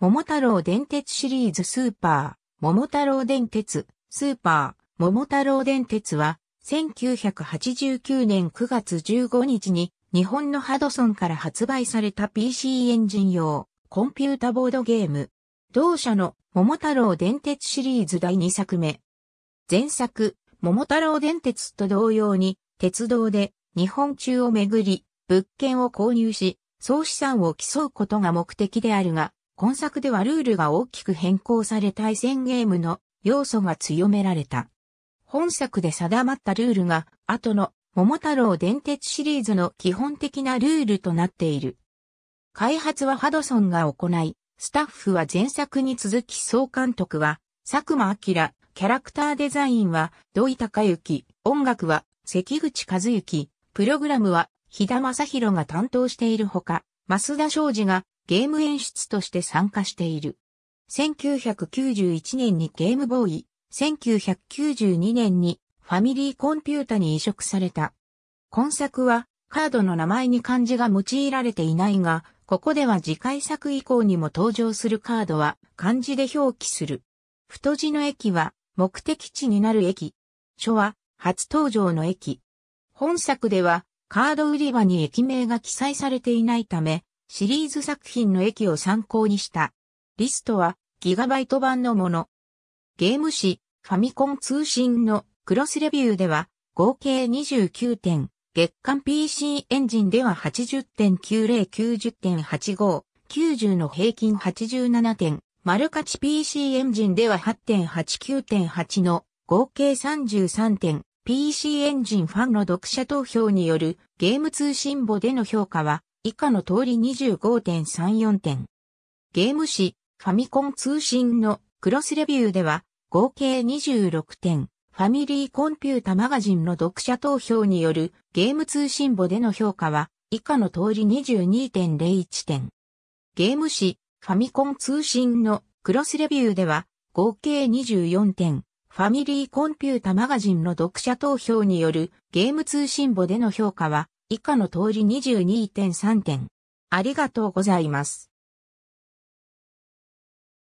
桃太郎電鉄シリーズスーパー、桃太郎電鉄、スーパー、桃太郎電鉄は、1989年9月15日に、日本のハドソンから発売された PC エンジン用、コンピュータボードゲーム。同社の桃太郎電鉄シリーズ第2作目。前作、桃太郎電鉄と同様に、鉄道で日本中を巡り、物件を購入し、総資産を競うことが目的であるが、今作ではルールが大きく変更され対戦ゲームの要素が強められた。本作で定まったルールが後の桃太郎電鉄シリーズの基本的なルールとなっている。開発はハドソンが行い、スタッフは前作に続き総監督は佐久間明、キャラクターデザインは土井隆之、音楽は関口和之、プログラムは日田正宏が担当しているほか、増田昌司がゲーム演出として参加している。1991年にゲームボーイ、1992年にファミリーコンピュータに移植された。今作はカードの名前に漢字が用いられていないが、ここでは次回作以降にも登場するカードは漢字で表記する。太字の駅は目的地になる駅。書は初登場の駅。本作ではカード売り場に駅名が記載されていないため、シリーズ作品の駅を参考にした。リストはギガバイト版のもの。ゲーム誌ファミコン通信のクロスレビューでは合計29点、月間 PC エンジンでは80.90、90.85、90の平均87点、マルカチ PC エンジンでは8.8、9.8の合計33点、PC エンジンファンの読者投票によるゲーム通信簿での評価は以下の通り25.34点。ゲーム誌、ファミコン通信のクロスレビューでは、合計26点、ファミリーコンピュータマガジンの読者投票によるゲーム通信簿での評価は、以下の通り22.01点。ゲーム誌、ファミコン通信のクロスレビューでは、合計24点、ファミリーコンピュータマガジンの読者投票によるゲーム通信簿での評価は、以下の通り22.3点。ありがとうございます。